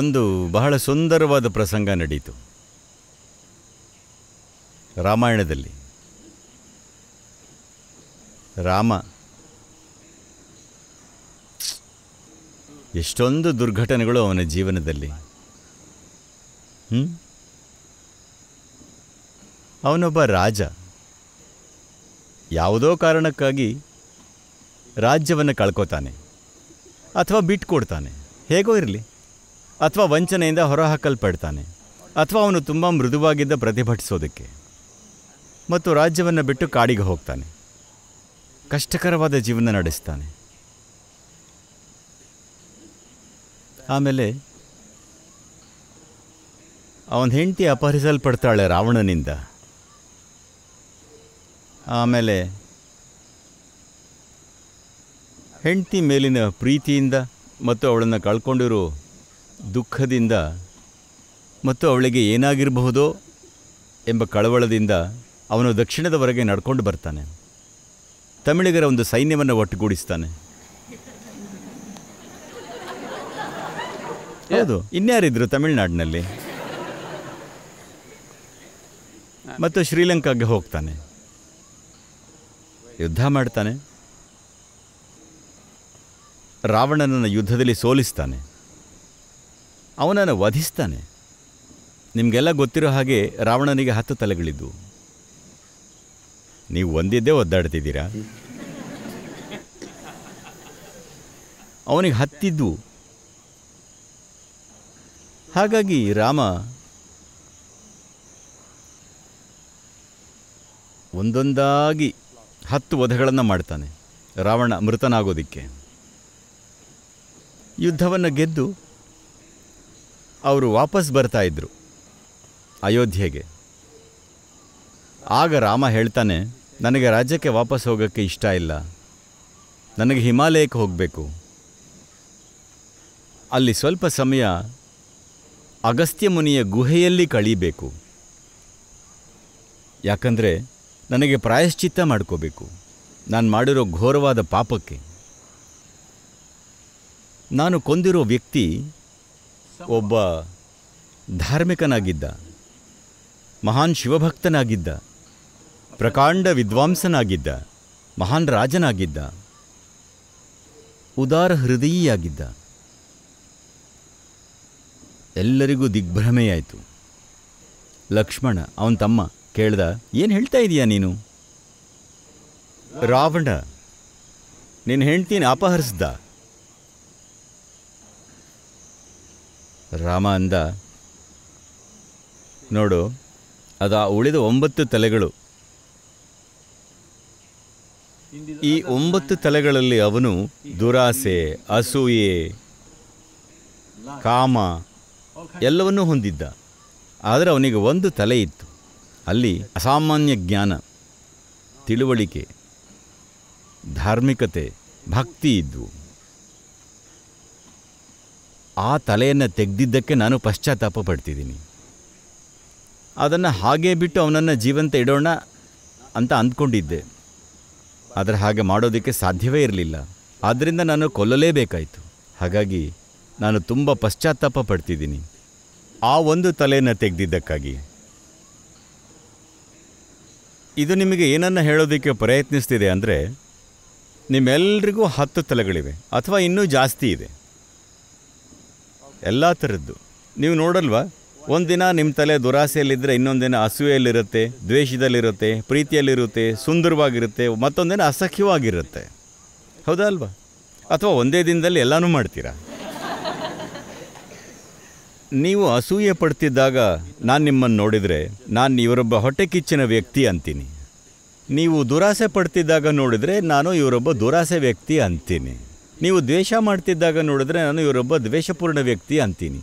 ಒಂದು ಬಹಳ ಸುಂದರವಾದ ಪ್ರಸಂಗ ನಡೀತು ರಾಮಾಯಣದಲ್ಲಿ ರಾಮ ಎಷ್ಟೊಂದು ದುರ್ಘಟನೆಗಳು ಅವನ ಜೀವನದಲ್ಲಿ ಅವನೊಬ್ಬ ರಾಜ ಯಾವುದೋ ಕಾರಣಕ್ಕಾಗಿ ರಾಜ್ಯವನ್ನು ಕಳ್ಕೊತಾನೆ ಅಥವಾ ಬಿಟ್ಕೊಡ್ತಾನೆ ಹೇಗೋ ಇರಲಿ ಅಥವಾ ವಂಚನೆಯಿಂದ ಹೊರಹಾಕಲ್ಪಡ್ತಾನೆ ಅಥವಾ ಅವನು ತುಂಬ ಮೃದುವಾಗಿದ್ದ ಪ್ರತಿಭಟಿಸೋದಕ್ಕೆ ಮತ್ತು ರಾಜ್ಯವನ್ನು ಬಿಟ್ಟು ಕಾಡಿಗೆ ಹೋಗ್ತಾನೆ ಕಷ್ಟಕರವಾದ ಜೀವನ ನಡೆಸ್ತಾನೆ ಆಮೇಲೆ ಅವನ ಹೆಂಡತಿ ಅಪಹರಿಸಲ್ಪಡ್ತಾಳೆ ರಾವಣನಿಂದ ಆಮೇಲೆ ಹೆಂಡತಿ ಮೇಲಿನ ಪ್ರೀತಿಯಿಂದ ಮತ್ತು ಅವಳನ್ನು ಕಳ್ಕೊಂಡಿರೋ ದುಃಖದಿಂದ ಮತ್ತು ಅವಳಿಗೆ ಏನಾಗಿರಬಹುದೋ ಎಂಬ ಕಳವಳದಿಂದ ಅವನು ದಕ್ಷಿಣದವರೆಗೆ ನಡ್ಕೊಂಡು ಬರ್ತಾನೆ ತಮಿಳಿಗರ ಒಂದು ಸೈನ್ಯವನ್ನು ಒಟ್ಟುಗೂಡಿಸ್ತಾನೆ ಹೌದು ಇನ್ಯಾರಿದ್ರು ತಮಿಳುನಾಡಿನಲ್ಲಿ ಮತ್ತು ಶ್ರೀಲಂಕಾಗೆ ಹೋಗ್ತಾನೆ ಯುದ್ಧ ಮಾಡ್ತಾನೆ ರಾವಣನನ್ನು ಯುದ್ಧದಲ್ಲಿ ಸೋಲಿಸ್ತಾನೆ ಅವನನ್ನು ವಧಿಸ್ತಾನೆ ನಿಮಗೆಲ್ಲ ಗೊತ್ತಿರೋ ಹಾಗೆ ರಾವಣನಿಗೆ ಹತ್ತು ತಲೆಗಳಿದ್ದವು ನೀವು ಒಂದಿದ್ದೇ ಒದ್ದಾಡ್ತಿದ್ದೀರಾ ಅವನಿಗೆ ಹತ್ತಿದ್ದು ಹಾಗಾಗಿ ರಾಮ ಒಂದೊಂದಾಗಿ ಹತ್ತು ವಧಗಳನ್ನು ಮಾಡ್ತಾನೆ ರಾವಣ ಮೃತನಾಗೋದಿಕ್ಕೆ ಯುದ್ಧವನ್ನು ಗೆದ್ದು ಅವರು ವಾಪಸ್ ಬರ್ತಾಯಿದ್ರು ಅಯೋಧ್ಯೆಗೆ ಆಗ ರಾಮ ಹೇಳ್ತಾನೆ ನನಗೆ ರಾಜ್ಯಕ್ಕೆ ವಾಪಸ್ ಹೋಗೋಕ್ಕೆ ಇಷ್ಟ ಇಲ್ಲ ನನಗೆ ಹಿಮಾಲಯಕ್ಕೆ ಹೋಗಬೇಕು ಅಲ್ಲಿ ಸ್ವಲ್ಪ ಸಮಯ ಅಗಸ್ತ್ಯ ಮುನಿಯ ಗುಹೆಯಲ್ಲಿ ಕಳೀಬೇಕು ಯಾಕಂದರೆ ನನಗೆ ಪ್ರಾಯಶ್ಚಿತ್ತ ಮಾಡ್ಕೋಬೇಕು ನಾನು ಮಾಡಿರೋ ಘೋರವಾದ ಪಾಪಕ್ಕೆ ನಾನು ಕೊಂದಿರೋ ವ್ಯಕ್ತಿ ಒಬ್ಬ ಧಾರ್ಮಿಕನಾಗಿದ್ದ ಮಹಾನ್ ಶಿವಭಕ್ತನಾಗಿದ್ದ ಪ್ರಕಾಂಡ ವಿದ್ವಾಂಸನಾಗಿದ್ದ ಮಹಾನ್ ರಾಜನಾಗಿದ್ದ ಉದಾರ ಹೃದಯಿಯಾಗಿದ್ದ ಎಲ್ಲರಿಗೂ ದಿಗ್ಭ್ರಮೆಯಾಯಿತು ಲಕ್ಷ್ಮಣ ಅವನ ತಮ್ಮ ಕೇಳ್ದ ಏನು ಹೇಳ್ತಾ ಇದೀಯಾ ನೀನು ರಾವಣ ನೀನು ಹೆಂಡ್ತೀನಿ ಅಪಹರಿಸ್ದ ರಾಮ ಅಂದ ನೋಡು ಅದು ಆ ಉಳಿದ ಒಂಬತ್ತು ತಲೆಗಳು ಈ ಒಂಬತ್ತು ತಲೆಗಳಲ್ಲಿ ಅವನು ದುರಾಸೆ ಅಸೂಯೆ ಕಾಮ ಎಲ್ಲವನ್ನೂ ಹೊಂದಿದ್ದ ಆದರೆ ಅವನಿಗೆ ಒಂದು ತಲೆ ಇತ್ತು ಅಲ್ಲಿ ಅಸಾಮಾನ್ಯ ಜ್ಞಾನ ತಿಳುವಳಿಕೆ ಧಾರ್ಮಿಕತೆ ಭಕ್ತಿ ಇದ್ದವು ಆ ತಲೆಯನ್ನು ತೆಗೆದಿದ್ದಕ್ಕೆ ನಾನು ಪಶ್ಚಾತ್ತಾಪ ಪಡ್ತಿದ್ದೀನಿ ಅದನ್ನು ಹಾಗೇ ಬಿಟ್ಟು ಅವನನ್ನು ಜೀವಂತ ಇಡೋಣ ಅಂತ ಅಂದ್ಕೊಂಡಿದ್ದೆ ಆದರೆ ಹಾಗೆ ಮಾಡೋದಕ್ಕೆ ಸಾಧ್ಯವೇ ಇರಲಿಲ್ಲ ಆದ್ದರಿಂದ ನಾನು ಕೊಲ್ಲಲೇಬೇಕಾಯಿತು ಹಾಗಾಗಿ ನಾನು ತುಂಬ ಪಶ್ಚಾತ್ತಾಪ ಪಡ್ತಿದ್ದೀನಿ ಆ ಒಂದು ತಲೆಯನ್ನು ತೆಗೆದಿದ್ದಕ್ಕಾಗಿ ಇದು ನಿಮಗೆ ಏನನ್ನು ಹೇಳೋದಕ್ಕೆ ಪ್ರಯತ್ನಿಸ್ತಿದೆ ಅಂದರೆ ನಿಮ್ಮೆಲ್ಲರಿಗೂ ಹತ್ತು ತಲೆಗಳಿವೆ ಅಥವಾ ಇನ್ನೂ ಜಾಸ್ತಿ ಇದೆ ಎಲ್ಲ ಥರದ್ದು ನೀವು ನೋಡಲ್ವಾ ಒಂದಿನ ನಿಮ್ಮ ತಲೆ ದುರಾಸೆಯಲ್ಲಿದ್ದರೆ ಇನ್ನೊಂದಿನ ಅಸೂಯಲ್ಲಿರುತ್ತೆ ದ್ವೇಷದಲ್ಲಿರುತ್ತೆ ಪ್ರೀತಿಯಲ್ಲಿರುತ್ತೆ ಸುಂದರವಾಗಿರುತ್ತೆ ಮತ್ತೊಂದಿನ ಅಸಖ್ಯವಾಗಿರುತ್ತೆ ಹೌದಾ ಅಲ್ವಾ ಅಥವಾ ಒಂದೇ ದಿನದಲ್ಲಿ ಎಲ್ಲನೂ ಮಾಡ್ತೀರಾ ನೀವು ಅಸೂಯೆ ಪಡ್ತಿದ್ದಾಗ ನಾನು ನಿಮ್ಮನ್ನು ನೋಡಿದರೆ ನಾನು ಇವರೊಬ್ಬ ಹೊಟ್ಟೆ ಕಿಚ್ಚಿನ ವ್ಯಕ್ತಿ ಅಂತೀನಿ ನೀವು ದುರಾಸೆ ಪಡ್ತಿದ್ದಾಗ ನೋಡಿದರೆ ನಾನು ಇವರೊಬ್ಬ ದುರಾಸೆ ವ್ಯಕ್ತಿ ಅಂತೀನಿ ನೀವು ದ್ವೇಷ ಮಾಡ್ತಿದ್ದಾಗ ನೋಡಿದ್ರೆ ನಾನು ಇವರೊಬ್ಬ ದ್ವೇಷಪೂರ್ಣ ವ್ಯಕ್ತಿ ಅಂತೀನಿ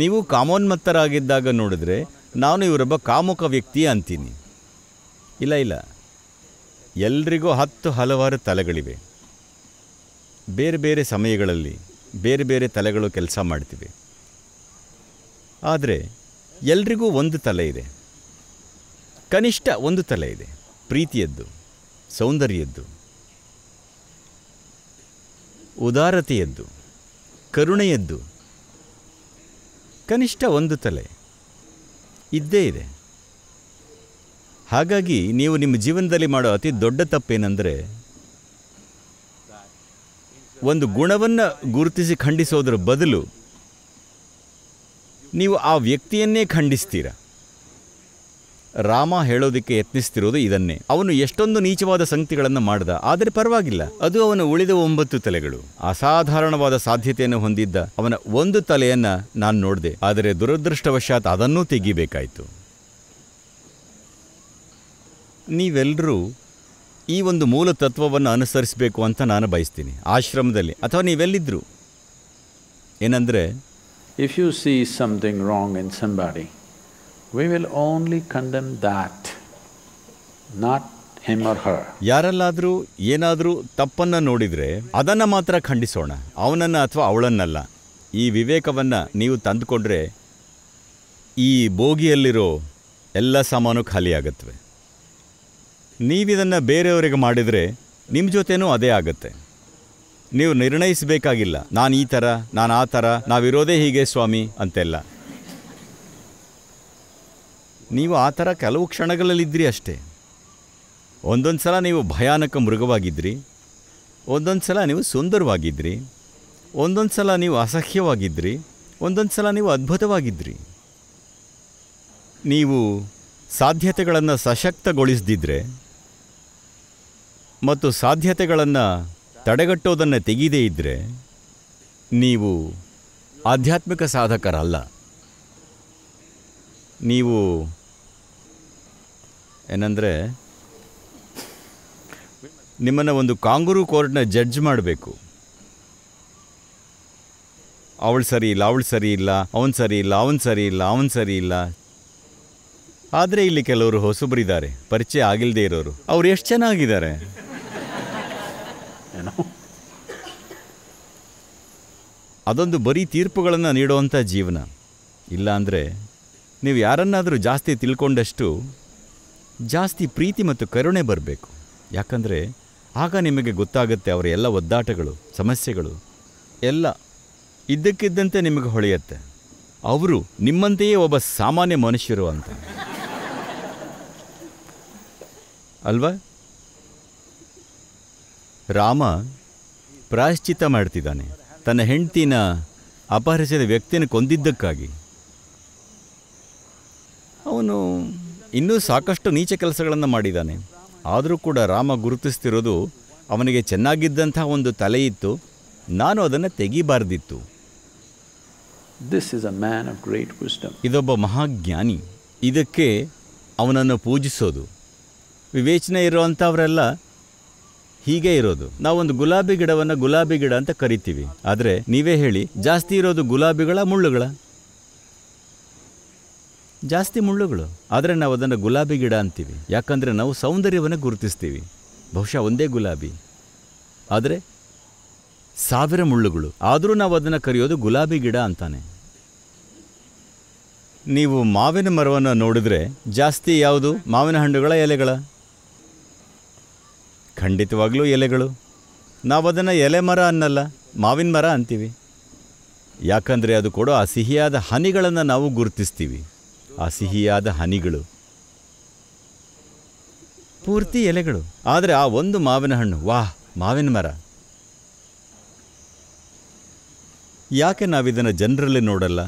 ನೀವು ಕಾಮೋನ್ಮತ್ತರಾಗಿದ್ದಾಗ ನೋಡಿದ್ರೆ ನಾನು ಇವರೊಬ್ಬ ಕಾಮುಕ ವ್ಯಕ್ತಿ ಅಂತೀನಿ ಇಲ್ಲ ಇಲ್ಲ ಎಲ್ರಿಗೂ ಹತ್ತು ಹಲವಾರು ತಲೆಗಳಿವೆ ಬೇರೆ ಬೇರೆ ಸಮಯಗಳಲ್ಲಿ ಬೇರೆ ಬೇರೆ ತಲೆಗಳು ಕೆಲಸ ಮಾಡ್ತಿವೆ ಆದರೆ ಎಲ್ರಿಗೂ ಒಂದು ತಲೆ ಇದೆ ಕನಿಷ್ಠ ಒಂದು ತಲೆ ಇದೆ ಪ್ರೀತಿಯದ್ದು ಸೌಂದರ್ಯದ್ದು ಉದಾರತೆಯದ್ದು ಕರುಣೆಯದ್ದು ಕನಿಷ್ಠ ಒಂದು ತಲೆ ಇದ್ದೇ ಇದೆ ಹಾಗಾಗಿ ನೀವು ನಿಮ್ಮ ಜೀವನದಲ್ಲಿ ಮಾಡೋ ಅತಿ ದೊಡ್ಡ ತಪ್ಪೇನೆಂದರೆ ಒಂದು ಗುಣವನ್ನು ಗುರುತಿಸಿ ಖಂಡಿಸೋದ್ರ ಬದಲು ನೀವು ಆ ವ್ಯಕ್ತಿಯನ್ನೇ ಖಂಡಿಸ್ತೀರಾ ರಾಮ ಹೇಳೋದಕ್ಕೆ ಯತ್ನಿಸ್ತಿರೋದು ಇದನ್ನೇ ಅವನು ಎಷ್ಟೊಂದು ನೀಚವಾದ ಸಂಕ್ತಿಗಳನ್ನು ಮಾಡ್ದ ಆದರೆ ಪರವಾಗಿಲ್ಲ ಅದು ಅವನ ಉಳಿದ ಒಂಬತ್ತು ತಲೆಗಳು ಅಸಾಧಾರಣವಾದ ಸಾಧ್ಯತೆಯನ್ನು ಹೊಂದಿದ್ದ ಅವನ ಒಂದು ತಲೆಯನ್ನ ನಾನು ನೋಡಿದೆ ಆದರೆ ದುರದೃಷ್ಟವಶಾತ್ ಅದನ್ನೂ ತೆಗಿಬೇಕಾಯಿತು ನೀವೆಲ್ಲರೂ ಈ ಒಂದು ಮೂಲ ತತ್ವವನ್ನು ಅನುಸರಿಸಬೇಕು ಅಂತ ನಾನು ಬಯಸ್ತೀನಿ ಆಶ್ರಮದಲ್ಲಿ ಅಥವಾ ನೀವೆಲ್ಲಿದ್ದರು ಏನಂದರೆ if you see something wrong in somebody we will only condemn that, not him or her. ಯಾರಲ್ಲಾದರೂ ಏನಾದರೂ ತಪ್ಪನ್ನು ನೋಡಿದರೆ ಅದನ್ನು ಮಾತ್ರ ಖಂಡಿಸೋಣ ಅವನನ್ನು ಅಥವಾ ಅವಳನ್ನಲ್ಲ ಈ ವಿವೇಕವನ್ನು ನೀವು ತಂದುಕೊಂಡ್ರೆ ಈ ಬೋಗಿಯಲ್ಲಿರೋ ಎಲ್ಲ ಸಾಮಾನು ಖಾಲಿಯಾಗತ್ವೆ ನೀವಿದನ್ನು ಬೇರೆಯವರಿಗೆ ಮಾಡಿದರೆ ನಿಮ್ಮ ಜೊತೆನೂ ಅದೇ ಆಗತ್ತೆ ನೀವು ನಿರ್ಣಯಿಸಬೇಕಾಗಿಲ್ಲ ನಾನು ಈ ಥರ ನಾನು ಆ ಥರ ನಾವಿರೋದೇ ಹೀಗೆ ಸ್ವಾಮಿ ಅಂತೆಲ್ಲ ನೀವು ಆ ಥರ ಕೆಲವು ಕ್ಷಣಗಳಲ್ಲಿದ್ದಿರಿ ಅಷ್ಟೇ ಒಂದೊಂದು ಸಲ ನೀವು ಭಯಾನಕ ಮೃಗವಾಗಿದ್ದಿರಿ ಒಂದೊಂದು ಸಲ ನೀವು ಸುಂದರವಾಗಿದ್ದಿರಿ ಒಂದೊಂದು ಸಲ ನೀವು ಅಸಹ್ಯವಾಗಿದ್ದಿರಿ ಒಂದೊಂದು ಸಲ ನೀವು ಅದ್ಭುತವಾಗಿದ್ದಿರಿ ನೀವು ಸಾಧ್ಯತೆಗಳನ್ನು ಸಶಕ್ತಗೊಳಿಸದಿದ್ದರೆ ಮತ್ತು ಸಾಧ್ಯತೆಗಳನ್ನು ತಡೆಗಟ್ಟೋದನ್ನು ತೆಗೀದೇ ಇದ್ದರೆ ನೀವು ಆಧ್ಯಾತ್ಮಿಕ ಸಾಧಕರಲ್ಲ ನೀವು ಏನಂದರೆ ನಿಮ್ಮನ್ನು ಒಂದು ಕಾಂಗೂರು ಕೋರ್ಟ್ನ ಜಡ್ಜ್ ಮಾಡಬೇಕು ಅವಳು ಸರಿ ಇಲ್ಲ ಅವಳು ಸರಿ ಇಲ್ಲ ಅವನು ಸರಿ ಇಲ್ಲ ಅವನು ಸರಿ ಇಲ್ಲ ಅವನು ಸರಿ ಇಲ್ಲ ಆದರೆ ಇಲ್ಲಿ ಕೆಲವರು ಹೊಸಬರಿದ್ದಾರೆ ಪರಿಚಯ ಆಗಿಲ್ಲದೆ ಇರೋರು ಅವ್ರು ಎಷ್ಟು ಚೆನ್ನಾಗಿದ್ದಾರೆ ಅದೊಂದು ಬರೀ ತೀರ್ಪುಗಳನ್ನು ನೀಡುವಂಥ ಜೀವನ ಇಲ್ಲಾಂದರೆ ನೀವು ಯಾರನ್ನಾದರೂ ಜಾಸ್ತಿ ತಿಳ್ಕೊಂಡಷ್ಟು ಜಾಸ್ತಿ ಪ್ರೀತಿ ಮತ್ತು ಕರುಣೆ ಬರಬೇಕು ಯಾಕಂದರೆ ಆಗ ನಿಮಗೆ ಗೊತ್ತಾಗುತ್ತೆ ಅವರ ಎಲ್ಲ ಒದ್ದಾಟಗಳು ಸಮಸ್ಯೆಗಳು ಎಲ್ಲ ಇದ್ದಕ್ಕಿದ್ದಂತೆ ನಿಮಗೆ ಹೊಳೆಯುತ್ತೆ ಅವರು ನಿಮ್ಮಂತೆಯೇ ಒಬ್ಬ ಸಾಮಾನ್ಯ ಮನುಷ್ಯರು ಅಂತ ಅಲ್ವಾ ರಾಮ ಪ್ರಾಯಶ್ಚಿತ ಮಾಡ್ತಿದ್ದಾನೆ ತನ್ನ ಹೆಂಡತಿನ ಅಪಹರಿಸಿದ ವ್ಯಕ್ತಿಯನ್ನು ಕೊಂದಿದ್ದಕ್ಕಾಗಿ ಅವನು ಇನ್ನೂ ಸಾಕಷ್ಟು ನೀಚ ಕೆಲಸಗಳನ್ನು ಮಾಡಿದ್ದಾನೆ ಆದರೂ ಕೂಡ ರಾಮ ಗುರುತಿಸ್ತಿರೋದು ಅವನಿಗೆ ಚೆನ್ನಾಗಿದ್ದಂಥ ಒಂದು ತಲೆ ಇತ್ತು ನಾನು ಅದನ್ನು ತೆಗಿಬಾರ್ದಿತ್ತು this is a man of great wisdom ಇದೊಬ್ಬ ಮಹಾಜ್ಞಾನಿ ಇದಕ್ಕೆ ಅವನನ್ನು ಪೂಜಿಸೋದು ವಿವೇಚನೆ ಇರುವಂಥವರೆಲ್ಲ ಹೀಗೆ ಇರೋದು ನಾವೊಂದು ಗುಲಾಬಿ ಗಿಡವನ್ನು ಗುಲಾಬಿ ಗಿಡ ಅಂತ ಕರಿತೀವಿ ಆದರೆ ನೀವೇ ಹೇಳಿ ಜಾಸ್ತಿ ಇರೋದು ಗುಲಾಬಿಗಳ ಮುಳ್ಳುಗಳ ಜಾಸ್ತಿ ಮುಳ್ಳುಗಳು ಆದರೆ ನಾವು ಅದನ್ನು ಗುಲಾಬಿ ಗಿಡ ಅಂತೀವಿ ಯಾಕಂದರೆ ನಾವು ಸೌಂದರ್ಯವನ್ನು ಗುರುತಿಸ್ತೀವಿ ಬಹುಶಃ ಒಂದೇ ಗುಲಾಬಿ ಆದರೆ ಸಾವಿರ ಮುಳ್ಳುಗಳು ಆದರೂ ನಾವು ಅದನ್ನು ಕರೆಯೋದು ಗುಲಾಬಿ ಗಿಡ ಅಂತಾನೆ ನೀವು ಮಾವಿನ ಮರವನ್ನು ನೋಡಿದರೆ ಜಾಸ್ತಿ ಯಾವುದು ಮಾವಿನ ಹಣ್ಣುಗಳ ಎಲೆಗಳ ಖಂಡಿತವಾಗಲೂ ಎಲೆಗಳು ನಾವು ಅದನ್ನು ಎಲೆ ಮರ ಅನ್ನಲ್ಲ ಮಾವಿನ ಮರ ಅಂತೀವಿ ಯಾಕಂದರೆ ಅದು ಕೊಡೋ ಆ ಸಿಹಿಯಾದ ಹನಿಗಳನ್ನು ನಾವು ಗುರುತಿಸ್ತೀವಿ ಆ ಸಿಹಿಯಾದ ಹನಿಗಳು ಪೂರ್ತಿ ಎಲೆಗಳು ಆದರೆ ಆ ಒಂದು ಮಾವಿನ ಹಣ್ಣು ವಾಹ್ ಮಾವಿನ ಮರ ಯಾಕೆ ನಾವಿದನ್ನು ಜನರಲ್ಲಿ ನೋಡಲ್ಲ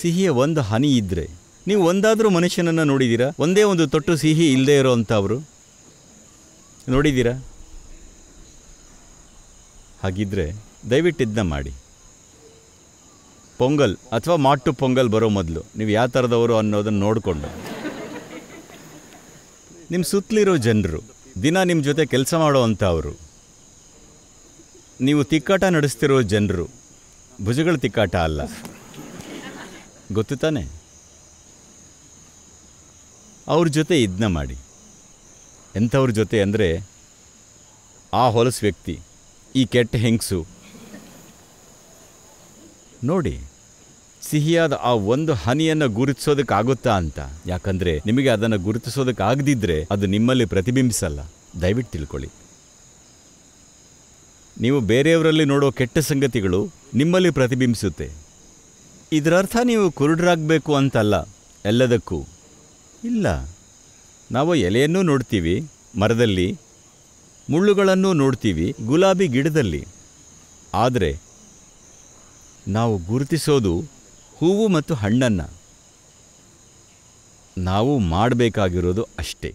ಸಿಹಿಯ ಒಂದು ಹನಿ ಇದ್ದರೆ ನೀವು ಒಂದಾದರೂ ಮನುಷ್ಯನನ್ನು ನೋಡಿದ್ದೀರಾ ಒಂದೇ ಒಂದು ತೊಟ್ಟು ಸಿಹಿ ಇಲ್ಲದೆ ಇರೋ ಅಂಥವರು ನೋಡಿದ್ದೀರಾ ಹಾಗಿದ್ದರೆ ಇದನ್ನ ಮಾಡಿ ಪೊಂಗಲ್ ಅಥವಾ ಮಾಟು ಪೊಂಗಲ್ ಬರೋ ಮೊದಲು ನೀವು ಯಾವ ಥರದವರು ಅನ್ನೋದನ್ನು ನೋಡಿಕೊಂಡು ನಿಮ್ಮ ಸುತ್ತಲಿರೋ ಜನರು ದಿನ ನಿಮ್ಮ ಜೊತೆ ಕೆಲಸ ಅಂಥವರು ನೀವು ತಿಕ್ಕಾಟ ನಡೆಸ್ತಿರೋ ಜನರು ಭುಜಗಳ ತಿಕ್ಕಾಟ ಅಲ್ಲ ಗೊತ್ತು ತಾನೆ ಅವ್ರ ಜೊತೆ ಇದನ್ನ ಮಾಡಿ ಎಂಥವ್ರ ಜೊತೆ ಅಂದರೆ ಆ ಹೊಲಸು ವ್ಯಕ್ತಿ ಈ ಕೆಟ್ಟ ಹೆಂಗಸು ನೋಡಿ ಸಿಹಿಯಾದ ಆ ಒಂದು ಹನಿಯನ್ನು ಗುರುತಿಸೋದಕ್ಕಾಗುತ್ತಾ ಅಂತ ಯಾಕಂದರೆ ನಿಮಗೆ ಅದನ್ನು ಗುರುತಿಸೋದಕ್ಕಾಗದಿದ್ದರೆ ಅದು ನಿಮ್ಮಲ್ಲಿ ಪ್ರತಿಬಿಂಬಿಸಲ್ಲ ದಯವಿಟ್ಟು ತಿಳ್ಕೊಳ್ಳಿ ನೀವು ಬೇರೆಯವರಲ್ಲಿ ನೋಡೋ ಕೆಟ್ಟ ಸಂಗತಿಗಳು ನಿಮ್ಮಲ್ಲಿ ಪ್ರತಿಬಿಂಬಿಸುತ್ತೆ ಇದರರ್ಥ ನೀವು ಕುರುಡರಾಗಬೇಕು ಅಂತಲ್ಲ ಎಲ್ಲದಕ್ಕೂ ಇಲ್ಲ ನಾವು ಎಲೆಯನ್ನೂ ನೋಡ್ತೀವಿ ಮರದಲ್ಲಿ ಮುಳ್ಳುಗಳನ್ನು ನೋಡ್ತೀವಿ ಗುಲಾಬಿ ಗಿಡದಲ್ಲಿ ಆದರೆ ನಾವು ಗುರುತಿಸೋದು ಹೂವು ಮತ್ತು ಹಣ್ಣನ್ನು ನಾವು ಮಾಡಬೇಕಾಗಿರೋದು ಅಷ್ಟೇ